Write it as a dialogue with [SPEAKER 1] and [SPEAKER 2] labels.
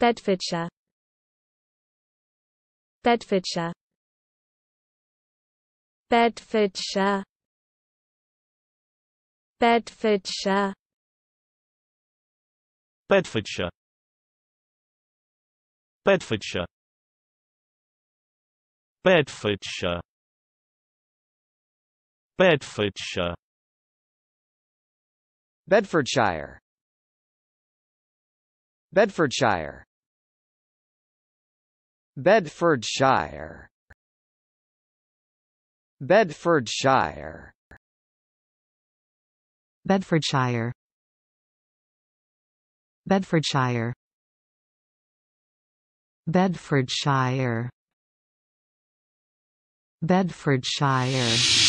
[SPEAKER 1] Bedfordshire Bedfordshire Bedfordshire Bedfordshire Bedfordshire Bedfordshire Bedfordshire Bedfordshire Bedfordshire Bedfordshire Bedfordshire Bedfordshire Bedfordshire Bedfordshire Bedfordshire Bedfordshire